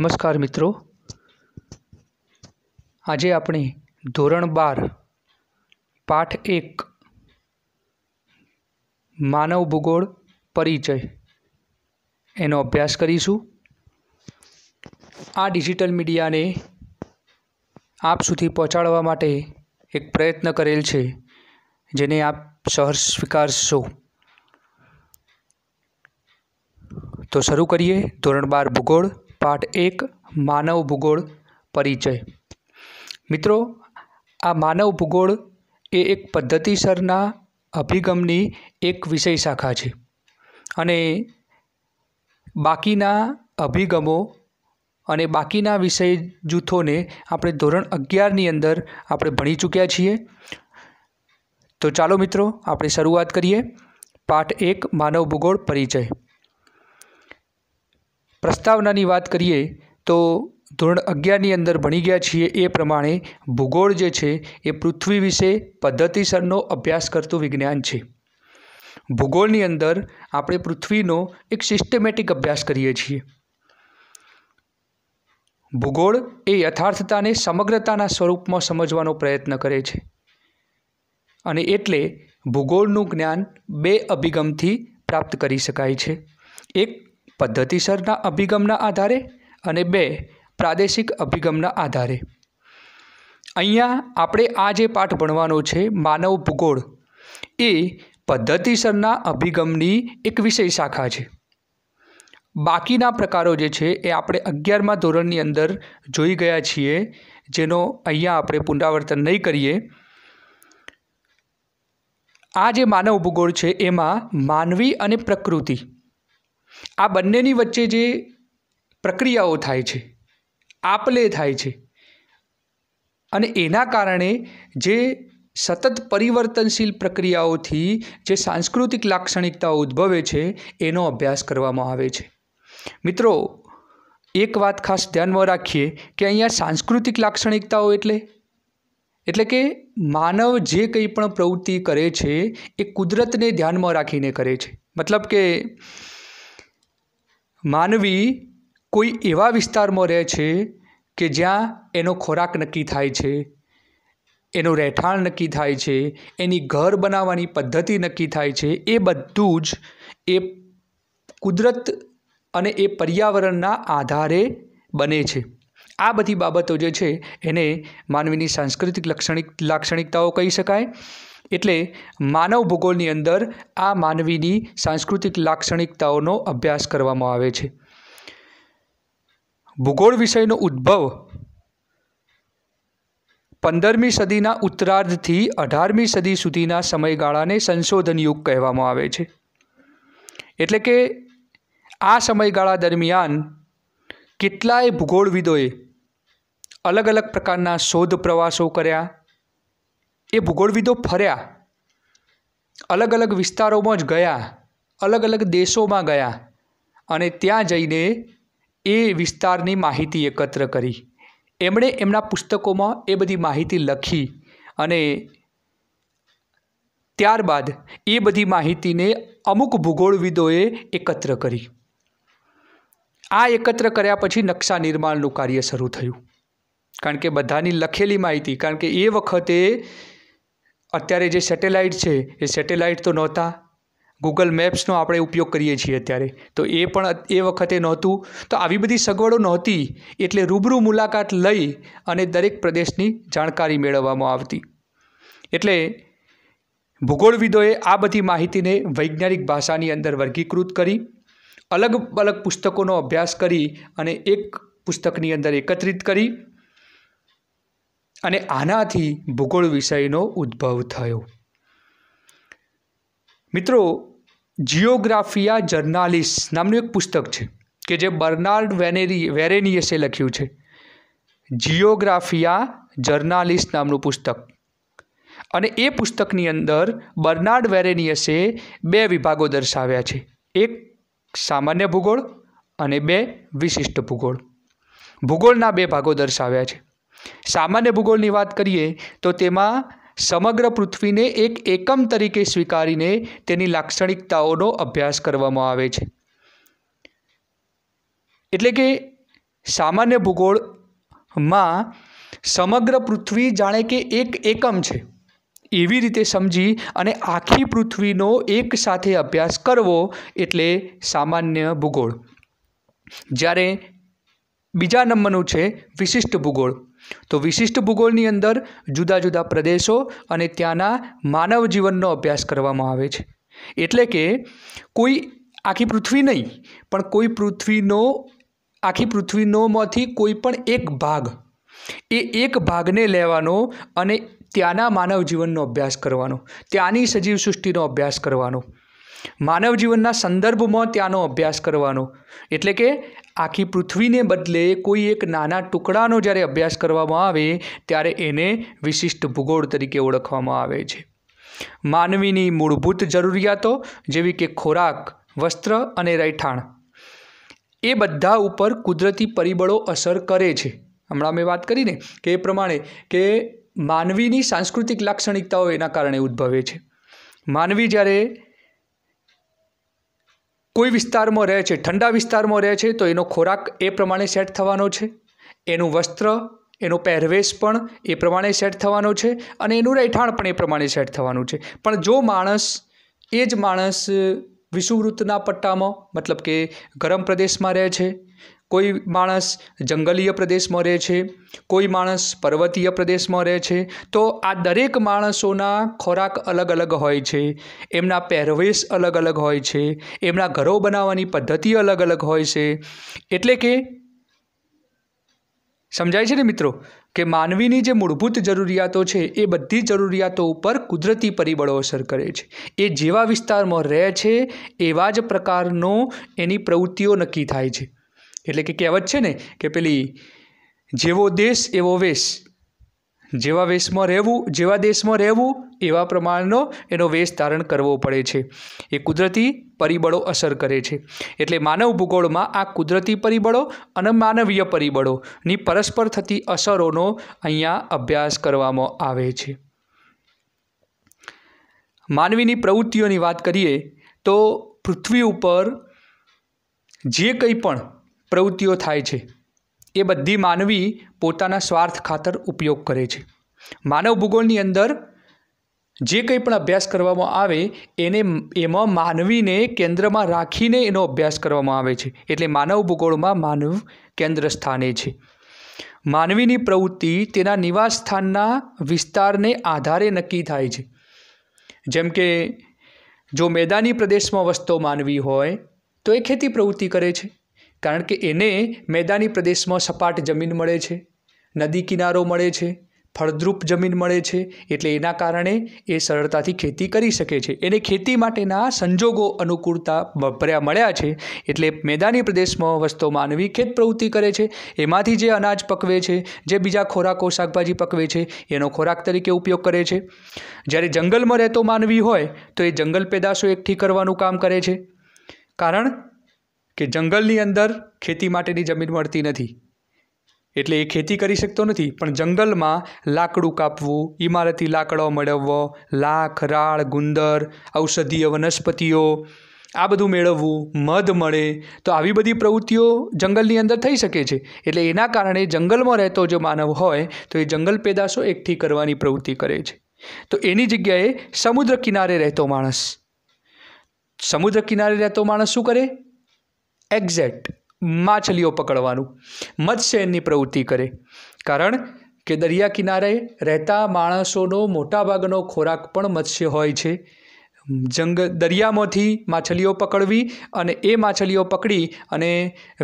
નમસ્કાર મિત્રો આજે આપણે ધોરણ બાર પાઠ એક માનવ ભૂગોળ પરિચય એનો અભ્યાસ કરીશું આ ડિજિટલ મીડિયાને આપ સુધી પહોંચાડવા માટે એક પ્રયત્ન કરેલ છે જેને આપ સહર્ષ સ્વીકારશો તો શરૂ કરીએ ધોરણ બાર ભૂગોળ પાઠ એક માનવ ભૂગોળ પરિચય મિત્રો આ માનવ ભૂગોળ એ એક પદ્ધતિસરના અભિગમની એક વિષય શાખા છે અને બાકીના અભિગમો અને બાકીના વિષય જૂથોને આપણે ધોરણ અગિયારની અંદર આપણે ભણી ચૂક્યા છીએ તો ચાલો મિત્રો આપણે શરૂઆત કરીએ પાઠ એક માનવ ભૂગોળ પરિચય પ્રસ્તાવનાની વાત કરીએ તો ધોરણ અગિયારની અંદર ભણી ગયા છીએ એ પ્રમાણે ભૂગોળ જે છે એ પૃથ્વી વિશે પદ્ધતિસરનો અભ્યાસ કરતું વિજ્ઞાન છે ભૂગોળની અંદર આપણે પૃથ્વીનો એક સિસ્ટમેટિક અભ્યાસ કરીએ છીએ ભૂગોળ એ યથાર્થતાને સમગ્રતાના સ્વરૂપમાં સમજવાનો પ્રયત્ન કરે છે અને એટલે ભૂગોળનું જ્ઞાન બે અભિગમથી પ્રાપ્ત કરી શકાય છે એક પદ્ધતિસરના અભિગમના આધારે અને બે પ્રાદેશિક અભિગમના આધારે અહીંયા આપણે આ જે પાઠ ભણવાનો છે માનવ ભૂગોળ એ પદ્ધતિસરના અભિગમની એક વિષય શાખા છે બાકીના પ્રકારો જે છે એ આપણે અગિયારમાં ધોરણની અંદર જોઈ ગયા છીએ જેનો અહીંયા આપણે પુનરાવર્તન નહીં કરીએ આ જે માનવ ભૂગોળ છે એમાં માનવી અને પ્રકૃતિ આ બંનેની વચ્ચે જે પ્રક્રિયાઓ થાય છે આપલે થાય છે અને એના કારણે જે સતત પરિવર્તનશીલ પ્રક્રિયાઓથી જે સાંસ્કૃતિક લાક્ષણિકતાઓ ઉદ્ભવે છે એનો અભ્યાસ કરવામાં આવે છે મિત્રો એક વાત ખાસ ધ્યાનમાં રાખીએ કે અહીંયા સાંસ્કૃતિક લાક્ષણિકતાઓ એટલે એટલે કે માનવ જે કંઈ પણ પ્રવૃત્તિ કરે છે એ કુદરતને ધ્યાનમાં રાખીને કરે છે મતલબ કે માનવી કોઈ એવા વિસ્તારમાં રહે છે કે જ્યાં એનો ખોરાક નક્કી થાય છે એનું રહેઠાણ નક્કી થાય છે એની ઘર બનાવવાની પદ્ધતિ નક્કી થાય છે એ બધું જ એ કુદરત અને એ પર્યાવરણના આધારે બને છે આ બધી બાબતો જે છે એને માનવીની સાંસ્કૃતિક લાક્ષણિક લાક્ષણિકતાઓ કહી શકાય એટલે માનવ ભૂગોળની અંદર આ માનવીની સાંસ્કૃતિક લાક્ષણિકતાઓનો અભ્યાસ કરવામાં આવે છે ભૂગોળ વિષયનો ઉદ્ભવ પંદરમી સદીના ઉત્તરાર્ધથી અઢારમી સદી સુધીના સમયગાળાને સંશોધન યુગ કહેવામાં આવે છે એટલે કે આ સમયગાળા દરમિયાન કેટલાય ભૂગોળવિદોએ અલગ અલગ પ્રકારના શોધ પ્રવાસો કર્યા એ ભૂગોળવિદો ફર્યા અલગ અલગ વિસ્તારોમાં જ ગયા અલગ અલગ દેશોમાં ગયા અને ત્યાં જઈને એ વિસ્તારની માહિતી એકત્ર કરી એમણે એમના પુસ્તકોમાં એ બધી માહિતી લખી અને ત્યારબાદ એ બધી માહિતીને અમુક ભૂગોળવિદોએ એકત્ર કરી આ એકત્ર કર્યા પછી નકશા નિર્માણનું કાર્ય શરૂ થયું કારણ કે બધાની લખેલી માહિતી કારણ કે એ વખતે અત્યારે જે સેટેલાઇટ છે એ સેટેલાઇટ તો નહોતા ગૂગલ મેપ્સનો આપણે ઉપયોગ કરીએ છીએ અત્યારે તો એ પણ એ વખતે નહોતું તો આવી બધી સગવડો નહોતી એટલે રૂબરૂ મુલાકાત લઈ અને દરેક પ્રદેશની જાણકારી મેળવવામાં આવતી એટલે ભૂગોળવિદોએ આ બધી માહિતીને વૈજ્ઞાનિક ભાષાની અંદર વર્ગીકૃત કરી અલગ અલગ પુસ્તકોનો અભ્યાસ કરી અને એક પુસ્તકની અંદર એકત્રિત કરી અને આનાથી ભૂગોળ વિષયનો ઉદ્ભવ થયો મિત્રો જિયોગ્રાફિયા જર્નાલિસ્ટ નામનું એક પુસ્તક છે કે જે બર્નાર્ડ વેનેરી વેરેનિયસે લખ્યું છે જિયોગ્રાફિયા જર્નાલિસ્ટ નામનું પુસ્તક અને એ પુસ્તકની અંદર બર્નાર્ડ વેરેનિયસે બે વિભાગો દર્શાવ્યા છે એક સામાન્ય ભૂગોળ અને બે વિશિષ્ટ ભૂગોળ ભૂગોળના બે ભાગો દર્શાવ્યા છે સામાન્ય ભૂગોળની વાત કરીએ તો તેમાં સમગ્ર પૃથ્વીને એક એકમ તરીકે સ્વીકારીને તેની લાક્ષણિકતાઓનો અભ્યાસ કરવામાં આવે છે એટલે કે સામાન્ય ભૂગોળમાં સમગ્ર પૃથ્વી જાણે કે એક એકમ છે એવી રીતે સમજી અને આખી પૃથ્વીનો એક સાથે અભ્યાસ કરવો એટલે સામાન્ય ભૂગોળ જ્યારે બીજા નંબરનું છે વિશિષ્ટ ભૂગોળ તો વિશિષ્ટ ભૂગોળની અંદર જુદા જુદા પ્રદેશો અને ત્યાંના માનવ જીવનનો અભ્યાસ કરવામાં આવે છે એટલે કે કોઈ આખી પૃથ્વી નહીં પણ કોઈ પૃથ્વીનો આખી પૃથ્વીનોમાંથી કોઈ પણ એક ભાગ એ એક ભાગને લેવાનો અને ત્યાંના માનવ જીવનનો અભ્યાસ કરવાનો ત્યાંની સજીવ સૃષ્ટિનો અભ્યાસ કરવાનો માનવ જીવનના સંદર્ભમાં ત્યાંનો અભ્યાસ કરવાનો એટલે કે આખી પૃથ્વીને બદલે કોઈ એક નાના ટુકડાનો જ્યારે અભ્યાસ કરવામાં આવે ત્યારે એને વિશિષ્ટ ભૂગોળ તરીકે ઓળખવામાં આવે છે માનવીની મૂળભૂત જરૂરિયાતો જેવી કે ખોરાક વસ્ત્ર અને રહેઠાણ એ બધા ઉપર કુદરતી પરિબળો અસર કરે છે હમણાં મેં વાત કરીને કે એ પ્રમાણે કે માનવીની સાંસ્કૃતિક લાક્ષણિકતાઓ એના કારણે ઉદ્ભવે છે માનવી જ્યારે કોઈ વિસ્તારમાં રહે છે ઠંડા વિસ્તારમાં રહે છે તો એનો ખોરાક એ પ્રમાણે સેટ થવાનો છે એનું વસ્ત્ર એનો પહેરવેશ પણ એ પ્રમાણે સેટ થવાનો છે અને એનું રહેઠાણ પણ એ પ્રમાણે સેટ થવાનું છે પણ જો માણસ એ જ માણસ વિષુવવૃત્તના પટ્ટામાં મતલબ કે ગરમ પ્રદેશમાં રહે છે કોઈ માણસ જંગલીય પ્રદેશમાં રહે છે કોઈ માણસ પર્વતીય પ્રદેશમાં રહે છે તો આ દરેક માણસોના ખોરાક અલગ અલગ હોય છે એમના પહેરવેશ અલગ અલગ હોય છે એમના ઘરો બનાવવાની પદ્ધતિ અલગ અલગ હોય છે એટલે કે સમજાય છે ને મિત્રો કે માનવીની જે મૂળભૂત જરૂરિયાતો છે એ બધી જરૂરિયાતો ઉપર કુદરતી પરિબળો અસર કરે છે એ જેવા વિસ્તારમાં રહે છે એવા જ પ્રકારનો એની પ્રવૃત્તિઓ નક્કી થાય છે એટલે કે કહેવત છે ને કે પેલી જેવો દેશ એવો વેશ જેવા વેશમાં રહેવું જેવા દેશમાં રહેવું એવા પ્રમાણનો એનો વેશ ધારણ કરવો પડે છે એ કુદરતી પરિબળો અસર કરે છે એટલે માનવ ભૂગોળમાં આ કુદરતી પરિબળો અને માનવીય પરિબળોની પરસ્પર થતી અસરોનો અહીંયા અભ્યાસ કરવામાં આવે છે માનવીની પ્રવૃત્તિઓની વાત કરીએ તો પૃથ્વી ઉપર જે કંઈ પણ પ્રવૃત્તિઓ થાય છે એ બધી માનવી પોતાના સ્વાર્થ ખાતર ઉપયોગ કરે છે માનવ ભૂગોળની અંદર જે કંઈ પણ અભ્યાસ કરવામાં આવે એને એમાં માનવીને કેન્દ્રમાં રાખીને એનો અભ્યાસ કરવામાં આવે છે એટલે માનવ ભૂગોળમાં માનવ કેન્દ્ર સ્થાને છે માનવીની પ્રવૃત્તિ તેના નિવાસ સ્થાનના વિસ્તારને આધારે નક્કી થાય છે જેમ કે જો મેદાની પ્રદેશમાં વસતો માનવી હોય તો એ ખેતી પ્રવૃત્તિ કરે છે કારણ કે એને મેદાની પ્રદેશમાં સપાટ જમીન મળે છે નદી કિનારો મળે છે ફળદ્રુપ જમીન મળે છે એટલે એના કારણે એ સરળતાથી ખેતી કરી શકે છે એને ખેતી માટેના સંજોગો અનુકૂળતા ભર્યા મળ્યા છે એટલે મેદાની પ્રદેશમાં વસતો માનવી ખેત પ્રવૃત્તિ કરે છે એમાંથી જે અનાજ પકવે છે જે બીજા ખોરાકો શાકભાજી પકવે છે એનો ખોરાક તરીકે ઉપયોગ કરે છે જ્યારે જંગલમાં રહેતો માનવી હોય તો એ જંગલ પેદાશો એકઠી કરવાનું કામ કરે છે કારણ કે જંગલની અંદર ખેતી માટેની જમીન મળતી નથી એટલે એ ખેતી કરી શકતો નથી પણ જંગલમાં લાકડું કાપવું ઇમારતી લાકડો મેળવવો લાખ રાળ ગુંદર ઔષધીય વનસ્પતિઓ આ બધું મેળવવું મધ મળે તો આવી બધી પ્રવૃત્તિઓ જંગલની અંદર થઈ શકે છે એટલે એના કારણે જંગલમાં રહેતો જો માનવ હોય તો એ જંગલ પેદાશો એકઠી કરવાની પ્રવૃત્તિ કરે છે તો એની જગ્યાએ સમુદ્ર કિનારે રહેતો માણસ સમુદ્ર કિનારે રહેતો માણસ શું કરે એક્ઝેક્ટ માછલીઓ પકડવાનું મત્સ્યની પ્રવૃત્તિ કરે કારણ કે દરિયા કિનારે રહેતા માણસોનો મોટાભાગનો ખોરાક પણ મત્સ્ય હોય છે જંગ દરિયામાંથી માછલીઓ પકડવી અને એ માછલીઓ પકડી અને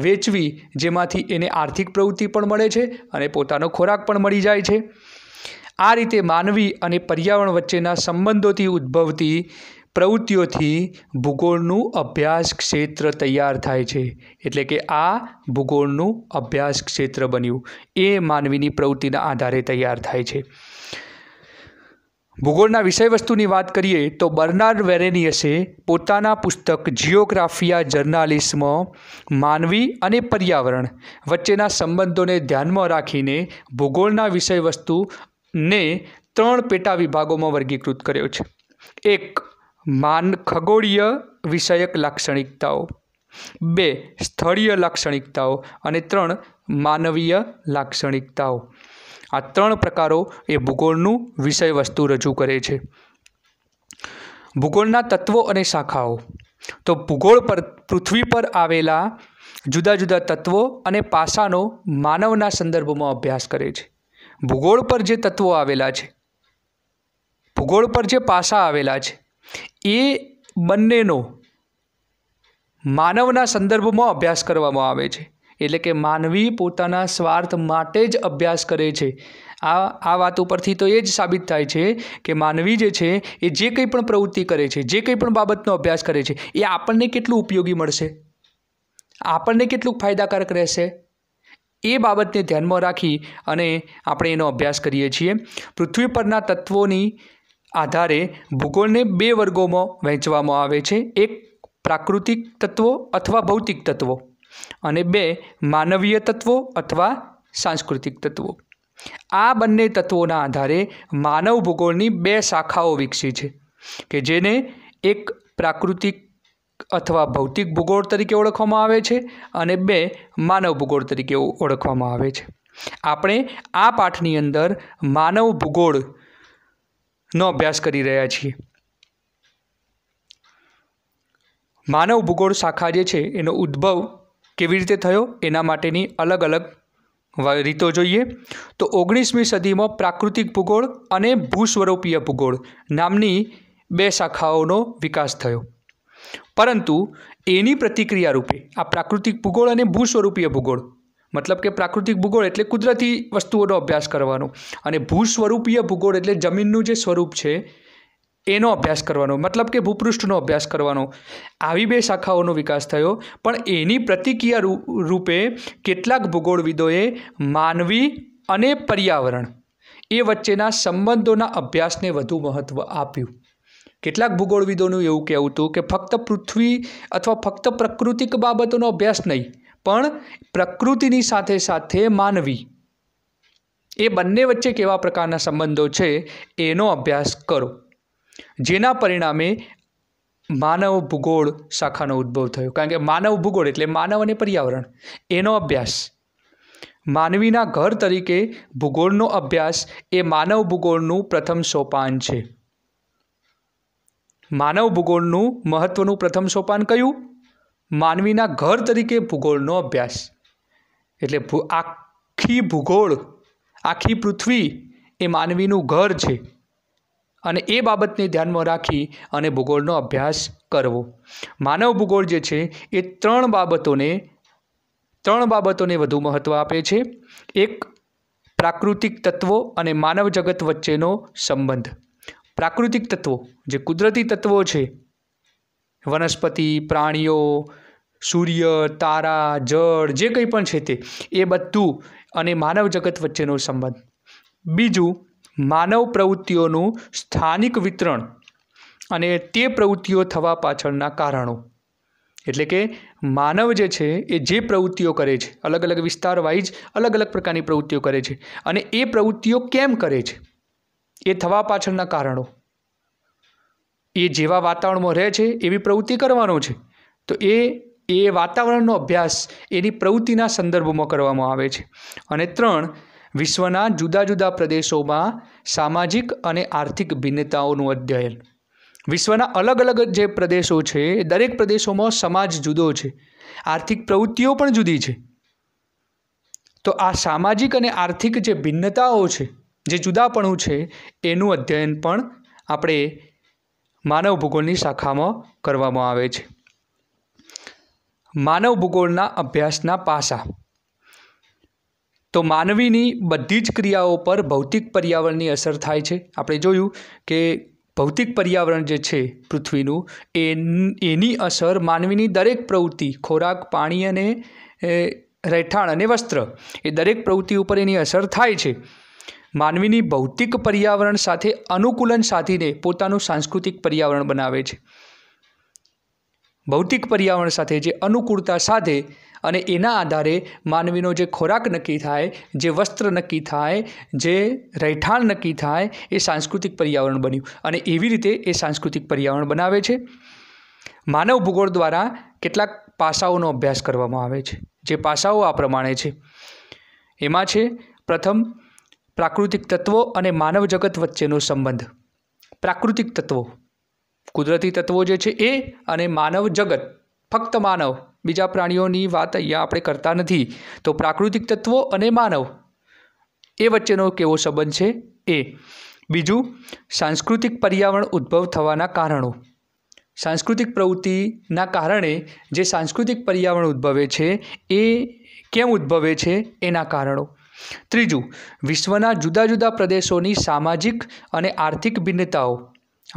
વેચવી જેમાંથી એને આર્થિક પ્રવૃત્તિ પણ મળે છે અને પોતાનો ખોરાક પણ મળી જાય છે આ રીતે માનવી અને પર્યાવરણ વચ્ચેના સંબંધોથી ઉદ્ભવતી પ્રવૃત્તિઓથી ભૂગોળનું અભ્યાસ ક્ષેત્ર તૈયાર થાય છે એટલે કે આ ભૂગોળનું અભ્યાસ ક્ષેત્ર બન્યું એ માનવીની પ્રવૃત્તિના આધારે તૈયાર થાય છે ભૂગોળના વિષયવસ્તુની વાત કરીએ તો બર્નાર્ડ વેરેનિયસે પોતાના પુસ્તક જિયોગ્રાફિયા જર્નાલિસ્મમાં માનવી અને પર્યાવરણ વચ્ચેના સંબંધોને ધ્યાનમાં રાખીને ભૂગોળના વિષયવસ્તુને ત્રણ પેટા વિભાગોમાં વર્ગીકૃત કર્યો છે એક માન ખગોળીય વિષયક લાક્ષણિકતાઓ બે સ્થળીય લાક્ષણિકતાઓ અને ત્રણ માનવીય લાક્ષણિકતાઓ આ ત્રણ પ્રકારો એ ભૂગોળનું વિષય વસ્તુ રજૂ કરે છે ભૂગોળના તત્વો અને શાખાઓ તો ભૂગોળ પર પૃથ્વી પર આવેલા જુદા જુદા તત્વો અને પાસાનો માનવના સંદર્ભમાં અભ્યાસ કરે છે ભૂગોળ પર જે તત્વો આવેલા છે ભૂગોળ પર જે પાસા આવેલા છે એ બંનેનો માનવના સંદર્ભમાં અભ્યાસ કરવામાં આવે છે એટલે કે માનવી પોતાના સ્વાર્થ માટે જ અભ્યાસ કરે છે આ આ વાત ઉપરથી તો એ જ સાબિત થાય છે કે માનવી જે છે એ જે કંઈ પણ પ્રવૃત્તિ કરે છે જે કંઈ પણ બાબતનો અભ્યાસ કરે છે એ આપણને કેટલું ઉપયોગી મળશે આપણને કેટલું ફાયદાકારક રહેશે એ બાબતને ધ્યાનમાં રાખી અને આપણે એનો અભ્યાસ કરીએ છીએ પૃથ્વી પરના તત્વોની આધારે ભૂગોળને બે વર્ગોમાં વહેંચવામાં આવે છે એક પ્રાકૃતિક તત્વો અથવા ભૌતિક તત્વો અને બે માનવીય તત્વો અથવા સાંસ્કૃતિક તત્વો આ બંને તત્વોના આધારે માનવ ભૂગોળની બે શાખાઓ વિકસી છે કે જેને એક પ્રાકૃતિક અથવા ભૌતિક ભૂગોળ તરીકે ઓળખવામાં આવે છે અને બે માનવ ભૂગોળ તરીકે ઓળખવામાં આવે છે આપણે આ પાઠની અંદર માનવ ભૂગોળ નો અભ્યાસ કરી રહ્યા છીએ માનવ ભૂગોળ શાખા જે છે એનો ઉદ્ભવ કેવી રીતે થયો એના માટેની અલગ અલગ રીતો જોઈએ તો ઓગણીસમી સદીમાં પ્રાકૃતિક ભૂગોળ અને ભૂસ્વરૂપીય ભૂગોળ નામની બે શાખાઓનો વિકાસ થયો પરંતુ એની પ્રતિક્રિયા રૂપે આ પ્રાકૃતિક ભૂગોળ અને ભૂસ્વરૂપીય ભૂગોળ મતલબ કે પ્રાકૃતિક ભૂગોળ એટલે કુદરતી વસ્તુઓનો અભ્યાસ કરવાનો અને ભૂસ્વરૂપીય ભૂગોળ એટલે જમીનનું જે સ્વરૂપ છે એનો અભ્યાસ કરવાનો મતલબ કે ભૂપૃષ્ઠનો અભ્યાસ કરવાનો આવી બે શાખાઓનો વિકાસ થયો પણ એની પ્રતિક્રિયા રૂપે કેટલાક ભૂગોળવિદોએ માનવી અને પર્યાવરણ એ વચ્ચેના સંબંધોના અભ્યાસને વધુ મહત્ત્વ આપ્યું કેટલાક ભૂગોળવિદોનું એવું કહેવું હતું કે ફક્ત પૃથ્વી અથવા ફક્ત પ્રાકૃતિક બાબતોનો અભ્યાસ નહીં પણ પ્રકૃતિની સાથે સાથે માનવી એ બંને વચ્ચે કેવા પ્રકારના સંબંધો છે એનો અભ્યાસ કરો જેના પરિણામે માનવ ભૂગોળ શાખાનો ઉદ્ભવ થયો કારણ કે માનવ ભૂગોળ એટલે માનવ અને પર્યાવરણ એનો અભ્યાસ માનવીના ઘર તરીકે ભૂગોળનો અભ્યાસ એ માનવ ભૂગોળનું પ્રથમ સોપાન છે માનવ ભૂગોળનું મહત્ત્વનું પ્રથમ સોપાન કયું માનવીના ઘર તરીકે ભૂગોળનો અભ્યાસ એટલે આખી ભૂગોળ આખી પૃથ્વી એ માનવીનું ઘર છે અને એ બાબતને ધ્યાનમાં રાખી અને ભૂગોળનો અભ્યાસ કરવો માનવ ભૂગોળ જે છે એ ત્રણ બાબતોને ત્રણ બાબતોને વધુ મહત્ત્વ આપે છે એક પ્રાકૃતિક તત્વો અને માનવ જગત વચ્ચેનો સંબંધ પ્રાકૃતિક તત્વો જે કુદરતી તત્વો છે વનસ્પતિ પ્રાણીઓ સૂર્ય તારા જળ જે કંઈ પણ છે તે એ બધું અને માનવ જગત વચ્ચેનો સંબંધ બીજું માનવ પ્રવૃત્તિઓનું સ્થાનિક વિતરણ અને તે પ્રવૃત્તિઓ થવા પાછળના કારણો એટલે કે માનવ જે છે એ જે પ્રવૃત્તિઓ કરે છે અલગ અલગ વિસ્તાર વાઇઝ અલગ અલગ પ્રકારની પ્રવૃત્તિઓ કરે છે અને એ પ્રવૃત્તિઓ કેમ કરે છે એ થવા પાછળના કારણો એ જેવા વાતાવરણમાં રહે છે એવી પ્રવૃત્તિ કરવાનો છે તો એ એ વાતાવરણનો અભ્યાસ એની પ્રવૃત્તિના સંદર્ભમાં કરવામાં આવે છે અને ત્રણ વિશ્વના જુદા જુદા પ્રદેશોમાં સામાજિક અને આર્થિક ભિન્નતાઓનું અધ્યયન વિશ્વના અલગ અલગ જે પ્રદેશો છે દરેક પ્રદેશોમાં સમાજ જુદો છે આર્થિક પ્રવૃત્તિઓ પણ જુદી છે તો આ સામાજિક અને આર્થિક જે ભિન્નતાઓ છે જે જુદાપણું છે એનું અધ્યયન પણ આપણે માનવ ભૂગોળની શાખામાં કરવામાં આવે છે માનવ ભૂગોળના અભ્યાસના પાસા તો માનવીની બધી જ ક્રિયાઓ પર ભૌતિક પર્યાવરણની અસર થાય છે આપણે જોયું કે ભૌતિક પર્યાવરણ જે છે પૃથ્વીનું એ એની અસર માનવીની દરેક પ્રવૃત્તિ ખોરાક પાણી અને રહેઠાણ અને વસ્ત્ર એ દરેક પ્રવૃત્તિ ઉપર એની અસર થાય છે માનવીની ભૌતિક પર્યાવરણ સાથે અનુકૂલન સાધીને પોતાનું સાંસ્કૃતિક પર્યાવરણ બનાવે છે ભૌતિક પર્યાવરણ સાથે જે અનુકૂળતા સાધે અને એના આધારે માનવીનો જે ખોરાક નક્કી થાય જે વસ્ત્ર નક્કી થાય જે રહેઠાણ નક્કી થાય એ સાંસ્કૃતિક પર્યાવરણ બન્યું અને એવી રીતે એ સાંસ્કૃતિક પર્યાવરણ બનાવે છે માનવ ભૂગોળ દ્વારા કેટલાક પાસાઓનો અભ્યાસ કરવામાં આવે છે જે પાસાઓ આ પ્રમાણે છે એમાં છે પ્રથમ પ્રાકૃતિક તત્વો અને માનવ જગત વચ્ચેનો સંબંધ પ્રાકૃતિક તત્વો કુદરતી તત્વો જે છે એ અને માનવ જગત ફક્ત માનવ બીજા પ્રાણીઓની વાત અહીંયા આપણે કરતા નથી તો પ્રાકૃતિક તત્વો અને માનવ એ વચ્ચેનો કેવો સંબંધ છે એ બીજું સાંસ્કૃતિક પર્યાવરણ ઉદ્ભવ થવાના કારણો સાંસ્કૃતિક પ્રવૃત્તિના કારણે જે સાંસ્કૃતિક પર્યાવરણ ઉદ્ભવે છે એ કેમ ઉદ્ભવે છે એના કારણો ત્રીજું વિશ્વના જુદા જુદા પ્રદેશોની સામાજિક અને આર્થિક ભિન્નતાઓ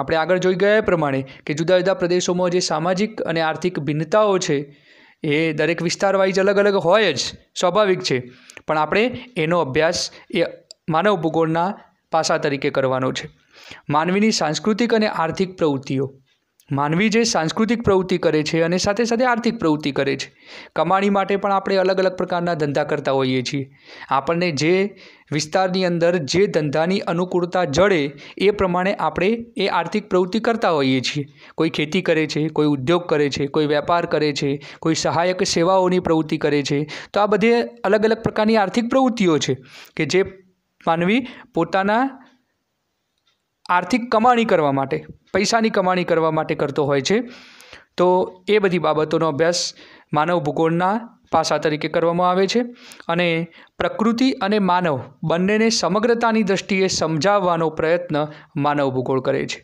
આપણે આગળ જોઈ ગયા પ્રમાણે કે જુદા જુદા પ્રદેશોમાં જે સામાજિક અને આર્થિક ભિન્નતાઓ છે એ દરેક વિસ્તાર વાઇઝ અલગ અલગ હોય જ સ્વાભાવિક છે પણ આપણે એનો અભ્યાસ એ માનવ ભૂગોળના પાસા તરીકે કરવાનો છે માનવીની સાંસ્કૃતિક અને આર્થિક પ્રવૃત્તિઓ માનવી જે સાંસ્કૃતિક પ્રવૃત્તિ કરે છે અને સાથે સાથે આર્થિક પ્રવૃત્તિ કરે છે કમાણી માટે પણ આપણે અલગ અલગ પ્રકારના ધંધા કરતા હોઈએ છીએ આપણને જે વિસ્તારની અંદર જે ધંધાની અનુકૂળતા જડે એ પ્રમાણે આપણે એ આર્થિક પ્રવૃત્તિ કરતા હોઈએ છીએ કોઈ ખેતી કરે છે કોઈ ઉદ્યોગ કરે છે કોઈ વેપાર કરે છે કોઈ સહાયક સેવાઓની પ્રવૃત્તિ કરે છે તો આ બધે અલગ અલગ પ્રકારની આર્થિક પ્રવૃત્તિઓ છે કે જે માનવી પોતાના આર્થિક કમાણી કરવા માટે પૈસાની કમાણી કરવા માટે કરતો હોય છે તો એ બધી બાબતોનો અભ્યાસ માનવ ભૂગોળના પાસા તરીકે કરવામાં આવે છે અને પ્રકૃતિ અને માનવ બંનેને સમગ્રતાની દૃષ્ટિએ સમજાવવાનો પ્રયત્ન માનવ ભૂગોળ કરે છે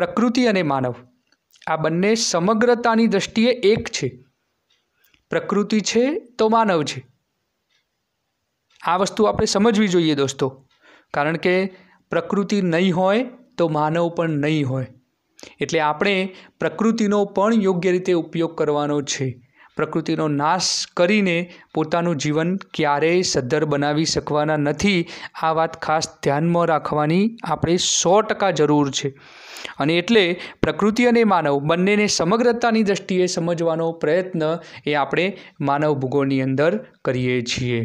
પ્રકૃતિ અને માનવ આ બંને સમગ્રતાની દૃષ્ટિએ એક છે પ્રકૃતિ છે તો માનવ છે આ વસ્તુ આપણે સમજવી જોઈએ દોસ્તો કારણ કે પ્રકૃતિ નહીં હોય તો માનવ પણ નહીં હોય એટલે આપણે પ્રકૃતિનો પણ યોગ્ય રીતે ઉપયોગ કરવાનો છે પ્રકૃતિનો નાશ કરીને પોતાનું જીવન ક્યારેય સદ્ધર બનાવી શકવાના નથી આ વાત ખાસ ધ્યાનમાં રાખવાની આપણે સો ટકા જરૂર છે અને એટલે પ્રકૃતિ અને માનવ બંનેને સમગ્રતાની દૃષ્ટિએ સમજવાનો પ્રયત્ન એ આપણે માનવ ભૂગોળની અંદર કરીએ છીએ